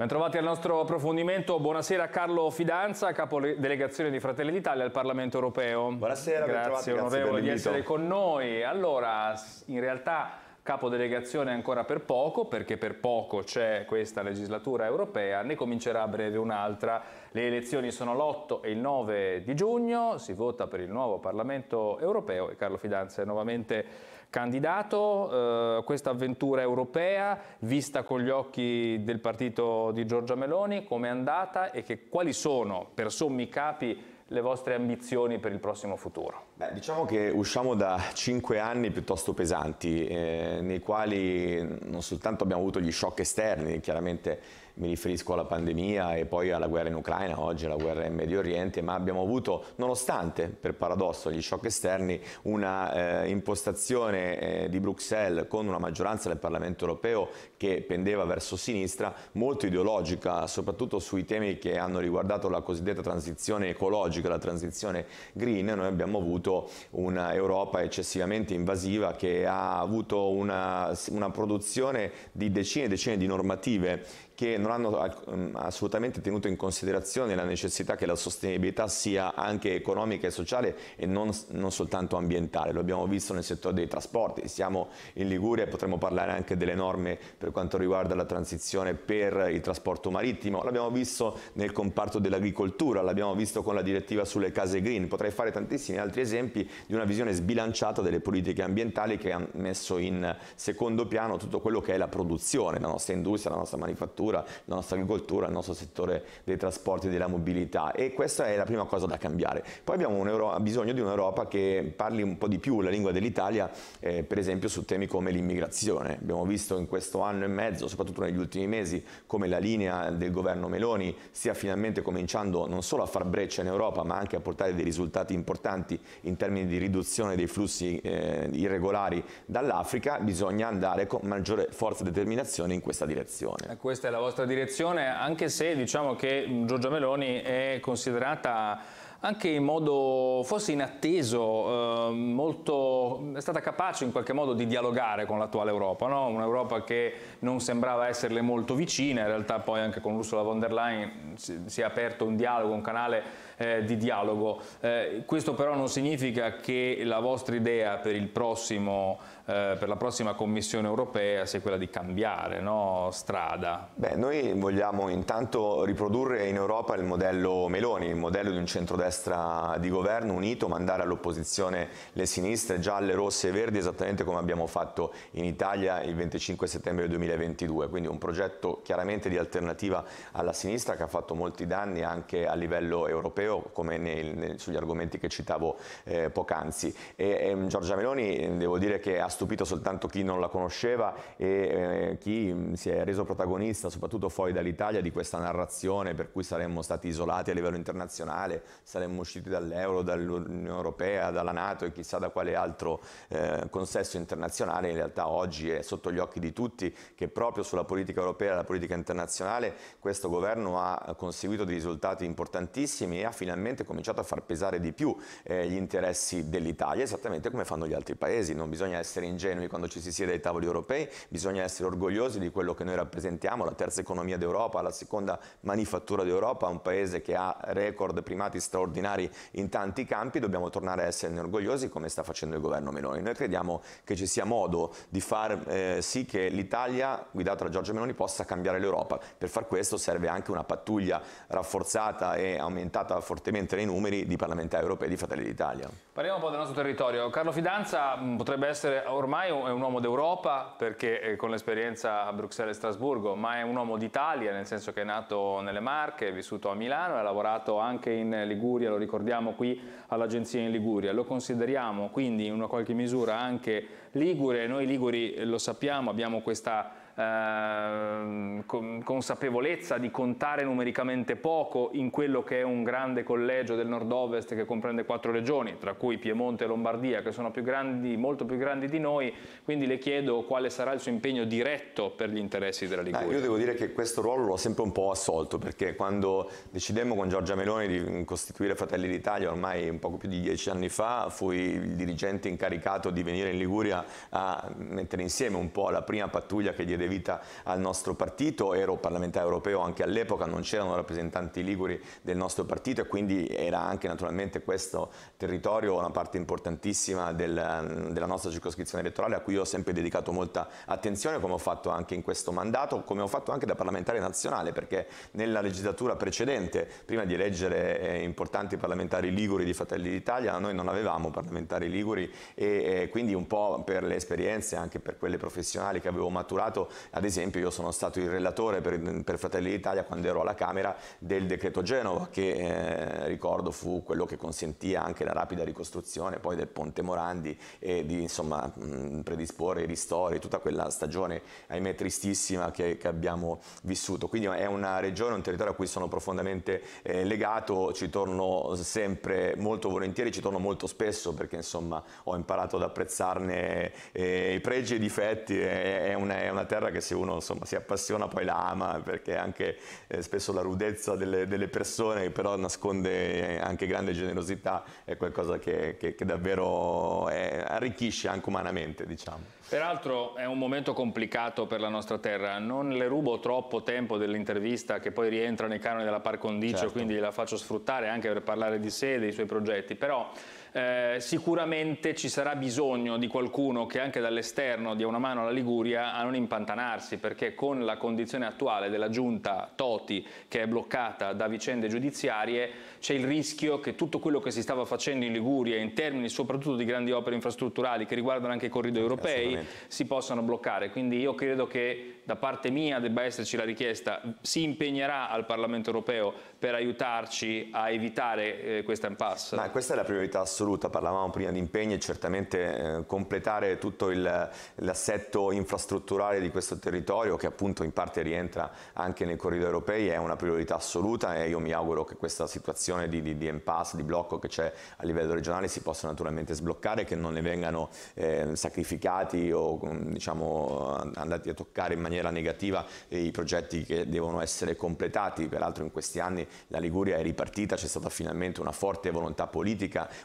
Bentrovati al nostro approfondimento. Buonasera Carlo Fidanza, capo delegazione di Fratelli d'Italia al Parlamento Europeo. Buonasera, grazie onorevole di essere con noi. Allora, in realtà capo delegazione ancora per poco, perché per poco c'è questa legislatura europea, ne comincerà a breve un'altra. Le elezioni sono l'8 e il 9 di giugno, si vota per il nuovo Parlamento Europeo e Carlo Fidanza è nuovamente candidato, eh, questa avventura europea vista con gli occhi del partito di Giorgia Meloni, come è andata e che, quali sono, per sommi capi, le vostre ambizioni per il prossimo futuro? Beh, diciamo che usciamo da cinque anni piuttosto pesanti, eh, nei quali non soltanto abbiamo avuto gli shock esterni, chiaramente mi riferisco alla pandemia e poi alla guerra in Ucraina, oggi alla guerra in Medio Oriente, ma abbiamo avuto, nonostante per paradosso gli shock esterni, una eh, impostazione eh, di Bruxelles con una maggioranza del Parlamento europeo che pendeva verso sinistra, molto ideologica, soprattutto sui temi che hanno riguardato la cosiddetta transizione ecologica, la transizione green. Noi abbiamo avuto un'Europa eccessivamente invasiva che ha avuto una, una produzione di decine e decine di normative che non non hanno mm, assolutamente tenuto in considerazione la necessità che la sostenibilità sia anche economica e sociale e non, non soltanto ambientale. Lo abbiamo visto nel settore dei trasporti, siamo in Liguria e potremmo parlare anche delle norme per quanto riguarda la transizione per il trasporto marittimo, l'abbiamo visto nel comparto dell'agricoltura, l'abbiamo visto con la direttiva sulle case green, potrei fare tantissimi altri esempi di una visione sbilanciata delle politiche ambientali che ha messo in secondo piano tutto quello che è la produzione, la nostra industria, la nostra manifattura, la nostra agricoltura, il nostro settore dei trasporti e della mobilità e questa è la prima cosa da cambiare. Poi abbiamo bisogno di un'Europa che parli un po' di più la lingua dell'Italia, eh, per esempio su temi come l'immigrazione. Abbiamo visto in questo anno e mezzo, soprattutto negli ultimi mesi, come la linea del governo Meloni stia finalmente cominciando non solo a far breccia in Europa, ma anche a portare dei risultati importanti in termini di riduzione dei flussi eh, irregolari dall'Africa, bisogna andare con maggiore forza e determinazione in questa direzione. E eh, questa è la vostra direzione, anche se diciamo che Giorgia Meloni è considerata anche in modo forse inatteso, eh, molto, è stata capace in qualche modo di dialogare con l'attuale Europa, no? un'Europa che non sembrava esserle molto vicina, in realtà poi anche con Ursula von der Leyen si, si è aperto un dialogo, un canale eh, di dialogo. Eh, questo però non significa che la vostra idea per il prossimo eh, per la prossima Commissione europea sia quella di cambiare no? strada? Beh, noi vogliamo intanto riprodurre in Europa il modello Meloni, il modello di un centrodestra di governo unito, mandare all'opposizione le sinistre gialle, rosse e verdi, esattamente come abbiamo fatto in Italia il 25 settembre 2022, quindi un progetto chiaramente di alternativa alla sinistra che ha fatto molti danni anche a livello europeo, come nei, nei, sugli argomenti che citavo eh, poc'anzi. E, e ehm, Giorgia Meloni, devo dire che ha stupito soltanto chi non la conosceva e eh, chi mm, si è reso protagonista, soprattutto fuori dall'Italia, di questa narrazione per cui saremmo stati isolati a livello internazionale, saremmo usciti dall'euro, dall'Unione Europea, dalla Nato e chissà da quale altro eh, consesso internazionale. In realtà oggi è sotto gli occhi di tutti che proprio sulla politica europea e la politica internazionale questo governo ha conseguito dei risultati importantissimi e ha finalmente cominciato a far pesare di più eh, gli interessi dell'Italia, esattamente come fanno gli altri paesi. Non bisogna essere ingenui quando ci si siede ai tavoli europei, bisogna essere orgogliosi di quello che noi rappresentiamo, la terza economia d'Europa, la seconda manifattura d'Europa, un paese che ha record primati straordinari in tanti campi, dobbiamo tornare a esserne orgogliosi come sta facendo il governo Meloni. Noi crediamo che ci sia modo di far eh, sì che l'Italia, guidata da Giorgio Meloni, possa cambiare l'Europa. Per far questo serve anche una pattuglia rafforzata e aumentata fortemente nei numeri di parlamentari europei di Fratelli d'Italia. Parliamo un po' del nostro territorio. Carlo Fidanza mm, potrebbe essere ormai è un uomo d'Europa perché eh, con l'esperienza a Bruxelles e Strasburgo, ma è un uomo d'Italia, nel senso che è nato nelle Marche, è vissuto a Milano ha lavorato anche in Liguria, lo ricordiamo qui all'agenzia in Liguria. Lo consideriamo quindi in una qualche misura anche Ligure, noi Liguri eh, lo sappiamo, abbiamo questa Ehm, con, consapevolezza di contare numericamente poco in quello che è un grande collegio del nord-ovest che comprende quattro regioni, tra cui Piemonte e Lombardia, che sono più grandi, molto più grandi di noi, quindi le chiedo quale sarà il suo impegno diretto per gli interessi della Liguria. Beh, io devo dire che questo ruolo l'ho sempre un po' assolto, perché quando decidemmo con Giorgia Meloni di costituire Fratelli d'Italia, ormai un poco più di dieci anni fa, fui il dirigente incaricato di venire in Liguria a mettere insieme un po' la prima pattuglia che diede vita al nostro partito, ero parlamentare europeo anche all'epoca, non c'erano rappresentanti liguri del nostro partito e quindi era anche naturalmente questo territorio una parte importantissima del, della nostra circoscrizione elettorale a cui ho sempre dedicato molta attenzione come ho fatto anche in questo mandato, come ho fatto anche da parlamentare nazionale perché nella legislatura precedente, prima di eleggere eh, importanti parlamentari liguri di Fratelli d'Italia, noi non avevamo parlamentari liguri e eh, quindi un po' per le esperienze, anche per quelle professionali che avevo maturato, ad esempio io sono stato il relatore per, per Fratelli d'Italia quando ero alla Camera del decreto Genova che eh, ricordo fu quello che consentì anche la rapida ricostruzione poi del Ponte Morandi e di insomma, mh, predisporre i ristori, tutta quella stagione ahimè tristissima che, che, abbiamo vissuto. Quindi è una regione, un territorio a cui sono profondamente eh, legato, ci torno sempre molto volentieri, ci torno molto spesso perché insomma ho imparato ad apprezzarne eh, i pregi e i difetti, è, è, una, è una terra guerra che se uno insomma, si appassiona poi la ama, perché anche eh, spesso la rudezza delle, delle, persone, che però nasconde eh, anche grande generosità, è qualcosa che, che, che davvero è, eh, arricchisce anche umanamente, diciamo. Peraltro è un momento complicato per la nostra terra, non le rubo troppo tempo dell'intervista che poi rientra nei canoni della par condicio, certo. quindi la faccio sfruttare anche per parlare di sé, e dei suoi progetti, però eh, sicuramente ci sarà bisogno di qualcuno che anche dall'esterno dia una mano alla Liguria a non impantanarsi perché con la condizione attuale della giunta Toti che è bloccata da vicende giudiziarie c'è il rischio che tutto quello che si stava facendo in Liguria in termini soprattutto di grandi opere infrastrutturali che riguardano anche i corridoi europei si possano bloccare quindi io credo che da parte mia debba esserci la richiesta si impegnerà al Parlamento europeo per aiutarci a evitare eh, questa impasse ma questa è la priorità assoluta assoluta, parlavamo prima di impegni e certamente eh, completare tutto l'assetto infrastrutturale di questo territorio che appunto in parte rientra anche nei corridoi europei è una priorità assoluta e io mi auguro che questa situazione di, di, di impasse, di blocco che c'è a livello regionale si possa naturalmente sbloccare, che non ne vengano eh, sacrificati o mm, diciamo, andati a toccare in maniera negativa i progetti che devono essere completati, peraltro in questi anni la Liguria è ripartita, c'è stata finalmente una forte volontà politica,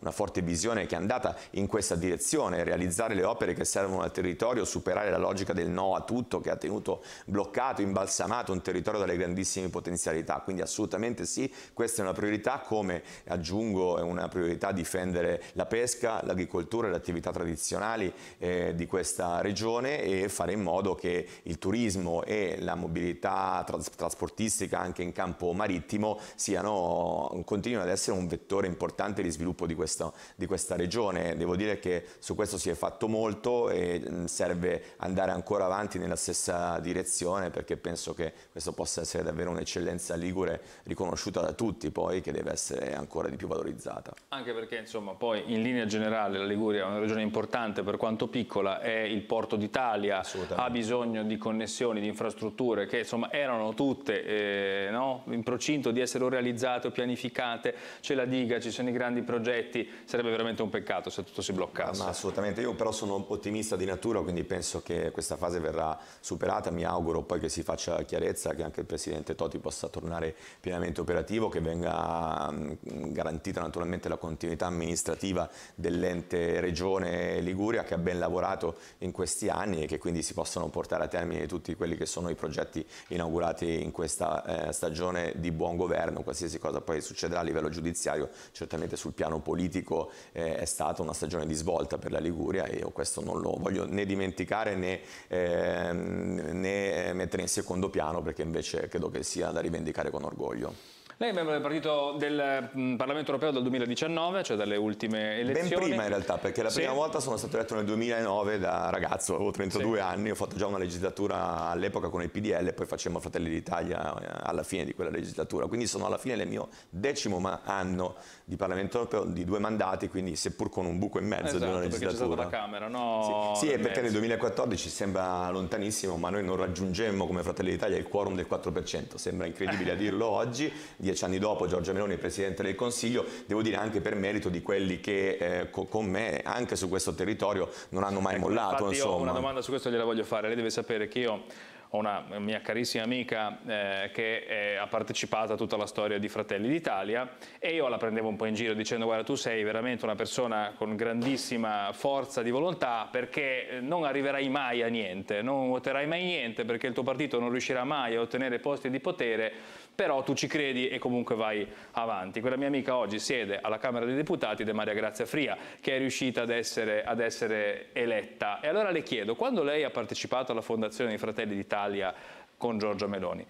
una forte visione che è andata in questa direzione, realizzare le opere che servono al territorio, superare la logica del no a tutto che ha tenuto bloccato, imbalsamato un territorio dalle grandissime potenzialità. Quindi assolutamente sì, questa è una priorità, come aggiungo è una priorità difendere la pesca, l'agricoltura e le attività tradizionali eh, di questa regione e fare in modo che il turismo e la mobilità tras trasportistica anche in campo marittimo siano, continuino ad essere un vettore importante di sviluppo di questa di questa regione. Devo dire che su questo si è fatto molto e mm, serve andare ancora avanti nella stessa direzione perché penso che questo possa essere davvero un'eccellenza ligure riconosciuta da tutti poi che deve essere ancora di più valorizzata. Anche perché insomma poi in linea generale la Liguria è una regione importante per quanto piccola, è il porto d'Italia, ha bisogno di connessioni, di infrastrutture che insomma erano tutte eh, no? in procinto di essere realizzate o pianificate, c'è la diga, ci sono i grandi progetti, sarebbe veramente un peccato se tutto si bloccasse. Ma assolutamente, io però sono ottimista di natura, quindi penso che questa fase verrà superata, mi auguro poi che si faccia chiarezza, che anche il Presidente Toti possa tornare pienamente operativo, che venga mm, garantita naturalmente la continuità amministrativa dell'ente Regione Liguria che ha ben lavorato in questi anni e che quindi si possano portare a termine tutti quelli che sono i progetti inaugurati in questa eh, stagione di buon governo, qualsiasi cosa poi succederà a livello giudiziario, certamente sul piano politico dico eh, è stata una stagione di svolta per la Liguria e io questo non lo voglio né dimenticare né, eh, né mettere in secondo piano perché invece credo che sia da rivendicare con orgoglio. Lei è membro del partito del mm, Parlamento europeo dal 2019, cioè dalle ultime elezioni. Ben prima in realtà, perché la prima volta sono stato eletto nel 2009 da ragazzo, avevo 32 sì. anni, ho fatto già una legislatura all'epoca con il PDL, poi facemmo Fratelli d'Italia eh, alla fine di quella legislatura, quindi sono alla fine del mio decimo anno di Parlamento europeo, di due mandati, quindi seppur con un buco in mezzo esatto, di una legislatura. Perché c'è stata la Camera, no? Sì, sì perché nel 2014 sembra lontanissimo, ma noi non raggiungemmo come Fratelli d'Italia il quorum del 4%, sembra incredibile a dirlo oggi, di dieci anni dopo Giorgia Meloni è Presidente del Consiglio, devo dire anche per merito di quelli che eh, co con me, anche su questo territorio, non hanno mai ecco, mollato. Infatti insomma. io una domanda su questo gliela voglio fare, lei deve sapere che io ho una mia carissima amica eh, che è, ha partecipato a tutta la storia di Fratelli d'Italia e io la prendevo un po' in giro dicendo guarda tu sei veramente una persona con grandissima forza di volontà perché eh, non arriverai mai a niente, non voterai mai niente perché il tuo partito non riuscirà mai a ottenere posti di potere, però tu ci credi e comunque vai avanti. Quella mia amica oggi siede alla Camera dei Deputati ed è Maria Grazia Fria che è riuscita ad essere, ad essere eletta. E allora le chiedo, quando lei ha partecipato alla fondazione di Fratelli d'Italia, Italia con Giorgia Meloni.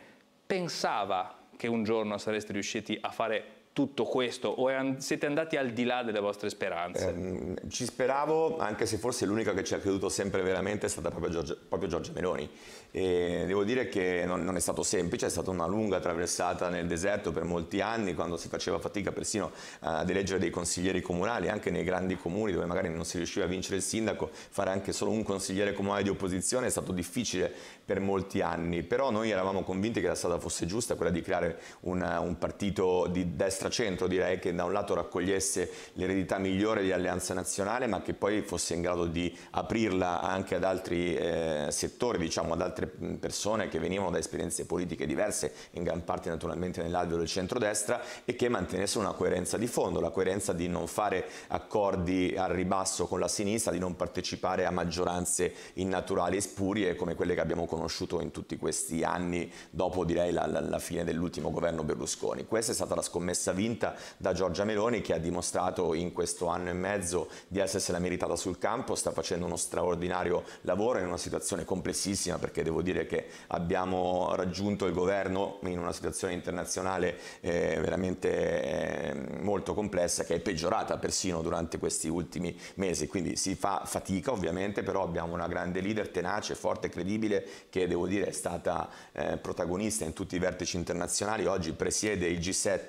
Pensava che un giorno sareste riusciti a fare tutto questo o an siete andati al di là delle vostre speranze? Eh, ci speravo, anche se forse l'unica che ci ha creduto sempre veramente è stata proprio Giorgia, proprio Giorgia Meloni. E devo dire che non, non, è stato semplice, è stata una lunga traversata nel deserto per molti anni, quando si faceva fatica persino ad eleggere dei consiglieri comunali, anche nei grandi comuni dove magari non si riusciva a vincere il sindaco, fare anche solo un consigliere comunale di opposizione è stato difficile per molti anni, però noi eravamo convinti che la strada fosse giusta, quella di creare una, un partito di destra Alleanza Centro, direi che da un lato raccogliesse l'eredità migliore di Alleanza Nazionale ma che poi fosse in grado di aprirla anche ad altri eh, settori, diciamo ad altre persone che venivano da esperienze politiche diverse, in gran parte naturalmente nell'alveo del centrodestra e che mantenesse una coerenza di fondo, la coerenza di non fare accordi al ribasso con la sinistra, di non partecipare a maggioranze innaturali e spurie come quelle che abbiamo conosciuto in tutti questi anni dopo direi la, la, la fine dell'ultimo governo Berlusconi. Questa è stata la scommessa promessa vinta da Giorgia Meloni che ha dimostrato in questo anno e mezzo di essersela meritata sul campo, sta facendo uno straordinario lavoro in una situazione complessissima perché devo dire che abbiamo raggiunto il governo in una situazione internazionale eh, veramente eh, molto complessa che è peggiorata persino durante questi ultimi mesi, quindi si fa fatica ovviamente, però abbiamo una grande leader tenace, forte, e credibile che devo dire è stata eh, protagonista in tutti i vertici internazionali, oggi presiede il G7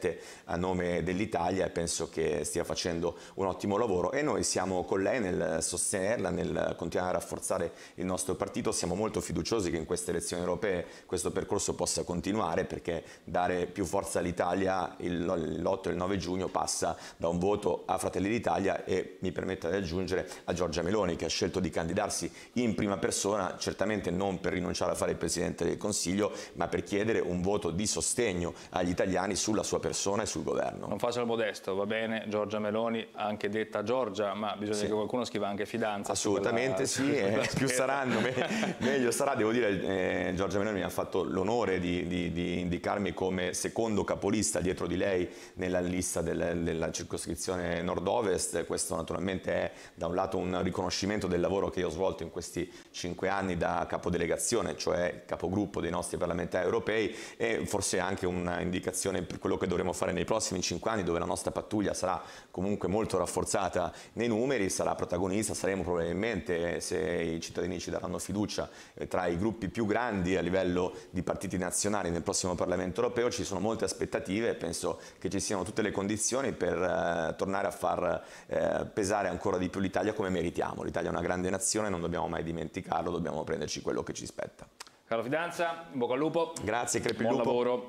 a nome dell'Italia e penso che stia facendo un ottimo lavoro e noi siamo con lei nel sostenerla, nel continuare a rafforzare il nostro partito, siamo molto fiduciosi che in queste elezioni europee questo percorso possa continuare perché dare più forza all'Italia l'8 e il 9 giugno passa da un voto a Fratelli d'Italia e mi permetta di aggiungere a Giorgia Meloni che ha scelto di candidarsi in prima persona, certamente non per rinunciare a fare il Presidente del Consiglio, ma per chiedere un voto di sostegno agli italiani sulla sua persona e sul sul governo. Non faccio il modesto, va bene, Giorgia Meloni, anche detta Giorgia, ma bisogna sì. che qualcuno scriva anche fidanza. Assolutamente eh, quella, sì, eh, più saranno, meglio sarà. Devo dire, eh, Giorgia Meloni mi ha fatto l'onore di, di, di, indicarmi come secondo capolista dietro di lei nella lista del, della circoscrizione nord-ovest. Questo naturalmente è da un lato un riconoscimento del lavoro che io ho svolto in questi cinque anni da capodelegazione, cioè capogruppo dei nostri parlamentari europei e forse anche un'indicazione per quello che dovremo fare nei prossimi 5 anni dove la nostra pattuglia sarà comunque molto rafforzata nei numeri, sarà protagonista, saremo probabilmente, eh, se i cittadini ci daranno fiducia, eh, tra i gruppi più grandi a livello di partiti nazionali nel prossimo Parlamento europeo, ci sono molte aspettative e penso che ci siano tutte le condizioni per eh, tornare a far eh, pesare ancora di più l'Italia come meritiamo. L'Italia è una grande nazione, non dobbiamo mai dimenticarlo, dobbiamo prenderci quello che ci spetta. Caro Fidanza, bocca al lupo. Grazie, crepi Buon lupo. lavoro.